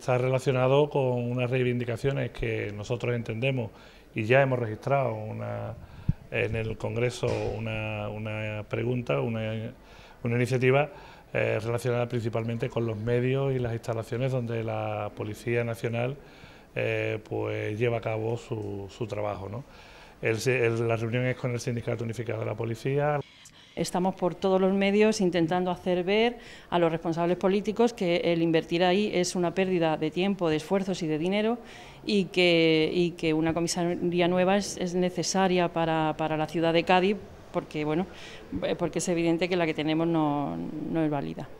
está relacionado con unas reivindicaciones que nosotros entendemos y ya hemos registrado una, en el Congreso una, pregunta, una, iniciativa eh, relacionada principalmente con los medios y las instalaciones donde la Policía Nacional eh, pues lleva a cabo su, trabajo. ¿no? la reunión es con el Sindicato Unificado de la Policía. Estamos por todos los medios intentando hacer ver a los responsables políticos que el invertir ahí es una pérdida de tiempo, de esfuerzos y de dinero y que, una comisaría nueva es, necesaria para, la ciudad de Cádiz porque, bueno, eh, porque es evidente que la que tenemos no es válida.